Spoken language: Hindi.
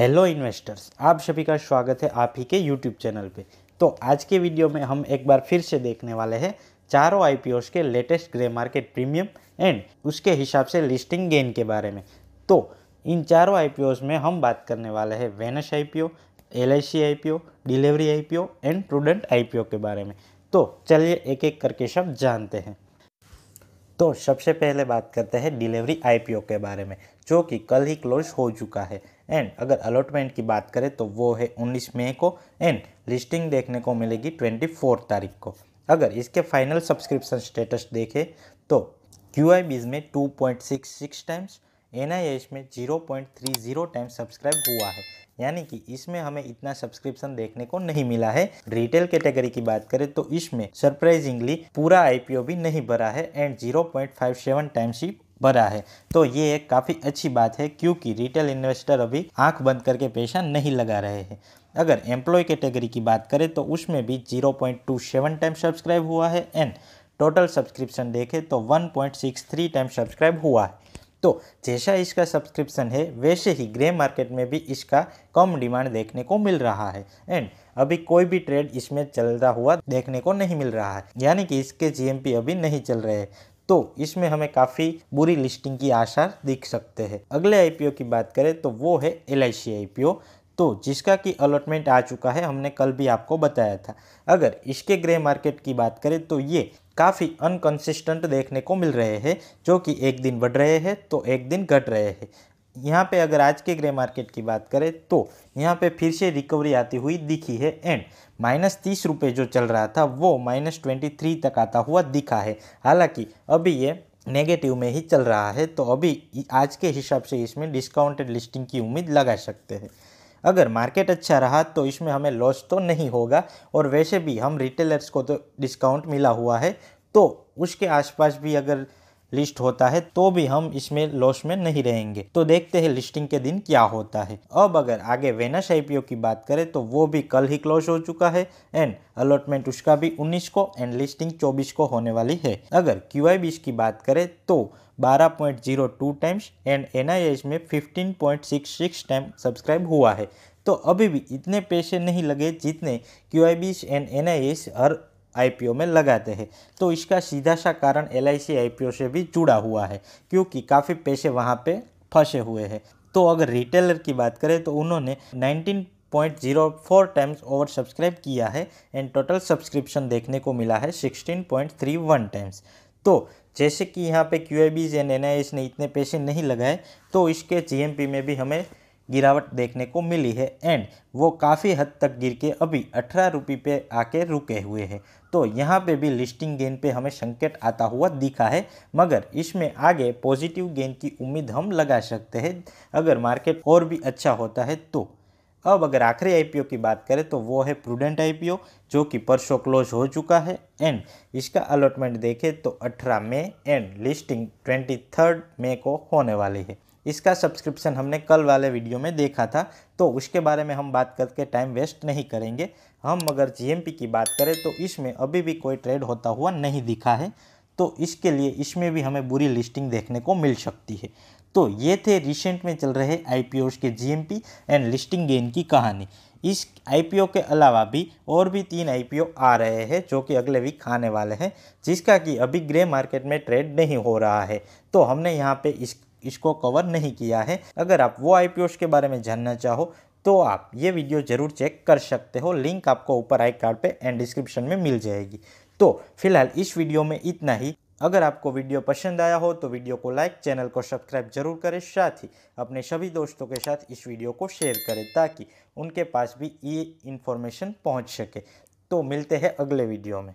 हेलो इन्वेस्टर्स आप सभी का स्वागत है आप ही के यूट्यूब चैनल पे तो आज के वीडियो में हम एक बार फिर से देखने वाले हैं चारों आई के latest grey market premium and उसके हिसाब से लिस्टिंग गेन के बारे में तो इन चारों आई में हम बात करने वाले हैं Venus I P O L I C I P O delivery I P O and prudent I P O के बारे में तो चलिए एक एक करके सब जानते हैं तो सबसे पहले बात करते हैं डिलीवरी आई पी ओ के बारे में जो कि कल ही क्लोज हो चुका है एंड अगर अलॉटमेंट की बात करें तो वो है उन्नीस मई को एंड लिस्टिंग देखने को मिलेगी ट्वेंटी तारीख को अगर इसके फाइनल सब्सक्रिप्शन स्टेटस देखें तो क्यू आई बीज में two point six six times N I S में zero point three zero times subscribe हुआ है यानी कि इसमें हमें इतना सब्सक्रिप्शन देखने को नहीं मिला है रिटेल कैटेगरी की बात करें तो इसमें सरप्राइजिंगली पूरा आईपीओ भी नहीं भरा है and zero point five seven times ही भरा है तो ये एक काफ़ी अच्छी बात है क्योंकि रिटेल इन्वेस्टर अभी आंख बंद करके पैसा नहीं लगा रहे हैं अगर एम्प्लॉय कैटेगरी की बात करें तो उसमें भी 0.27 टाइम सब्सक्राइब हुआ है एंड टोटल सब्सक्रिप्शन देखें तो 1.63 टाइम सब्सक्राइब हुआ है तो जैसा इसका सब्सक्रिप्शन है वैसे ही ग्रे मार्केट में भी इसका कम डिमांड देखने को मिल रहा है एंड अभी कोई भी ट्रेड इसमें चलता हुआ देखने को नहीं मिल रहा है यानी कि इसके जीएमपी अभी नहीं चल रहे तो इसमें हमें काफ़ी बुरी लिस्टिंग की आसार दिख सकते हैं अगले आईपीओ की बात करें तो वो है एल आईपीओ तो जिसका कि अलॉटमेंट आ चुका है हमने कल भी आपको बताया था अगर इसके ग्रे मार्केट की बात करें तो ये काफ़ी अनकंसिस्टेंट देखने को मिल रहे हैं जो कि एक दिन बढ़ रहे हैं तो एक दिन घट रहे हैं यहाँ पे अगर आज के ग्रे मार्केट की बात करें तो यहाँ पे फिर से रिकवरी आती हुई दिखी है एंड माइनस तीस रुपये जो चल रहा था वो माइनस ट्वेंटी थ्री तक आता हुआ दिखा है हालांकि अभी ये नेगेटिव में ही चल रहा है तो अभी आज के हिसाब से इसमें डिस्काउंटेड लिस्टिंग की उम्मीद लगा सकते हैं अगर मार्केट अच्छा रहा तो इसमें हमें लॉस तो नहीं होगा और वैसे भी हम रिटेलर्स को तो डिस्काउंट मिला हुआ है तो उसके आसपास भी अगर लिस्ट होता है तो भी हम इसमें लॉस में नहीं रहेंगे तो देखते हैं लिस्टिंग के दिन क्या होता है अब अगर आगे वेनस आईपीओ की बात करें तो वो भी कल ही क्लोज हो चुका है एंड अलॉटमेंट उसका भी 19 को एंड लिस्टिंग 24 को होने वाली है अगर क्यू की बात करें तो 12.02 टाइम्स एंड एन में 15.66 टाइम सब्सक्राइब हुआ है तो अभी भी इतने पैसे नहीं लगे जितने क्यू आई बीस एंड एन हर आईपीओ में लगाते हैं तो इसका सीधा सा कारण एलआईसी आईपीओ से भी जुड़ा हुआ है क्योंकि काफ़ी पैसे वहाँ पे फंसे हुए हैं तो अगर रिटेलर की बात करें तो उन्होंने 19.04 टाइम्स ओवर सब्सक्राइब किया है एंड टोटल सब्सक्रिप्शन देखने को मिला है 16.31 टाइम्स तो जैसे कि यहाँ पे क्यू एंड एन ने इतने पैसे नहीं लगाए तो इसके जी में भी हमें गिरावट देखने को मिली है एंड वो काफ़ी हद तक गिर के अभी अठारह रुपये पे आके रुके हुए हैं तो यहाँ पे भी लिस्टिंग गेन पे हमें संकट आता हुआ दिखा है मगर इसमें आगे पॉजिटिव गेन की उम्मीद हम लगा सकते हैं अगर मार्केट और भी अच्छा होता है तो अब अगर आखिरी आईपीओ की बात करें तो वो है प्रूडेंट आईपीओ जो कि परसों क्लोज हो चुका है एंड इसका अलॉटमेंट देखें तो 18 मई एंड लिस्टिंग 23 मई को होने वाली है इसका सब्सक्रिप्शन हमने कल वाले वीडियो में देखा था तो उसके बारे में हम बात करके टाइम वेस्ट नहीं करेंगे हम अगर जी की बात करें तो इसमें अभी भी कोई ट्रेड होता हुआ नहीं दिखा है तो इसके लिए इसमें भी हमें बुरी लिस्टिंग देखने को मिल सकती है तो ये थे रिसेंट में चल रहे आई के जी एंड लिस्टिंग गेन की कहानी इस आई के अलावा भी और भी तीन आई आ रहे हैं जो कि अगले वीक आने वाले हैं जिसका कि अभी ग्रे मार्केट में ट्रेड नहीं हो रहा है तो हमने यहाँ पे इस इसको कवर नहीं किया है अगर आप वो आई के बारे में जानना चाहो तो आप ये वीडियो ज़रूर चेक कर सकते हो लिंक आपको ऊपर आई कार्ड पे एंड डिस्क्रिप्शन में मिल जाएगी तो फिलहाल इस वीडियो में इतना ही अगर आपको वीडियो पसंद आया हो तो वीडियो को लाइक चैनल को सब्सक्राइब जरूर करें साथ ही अपने सभी दोस्तों के साथ इस वीडियो को शेयर करें ताकि उनके पास भी ये इन्फॉर्मेशन पहुँच सके तो मिलते हैं अगले वीडियो में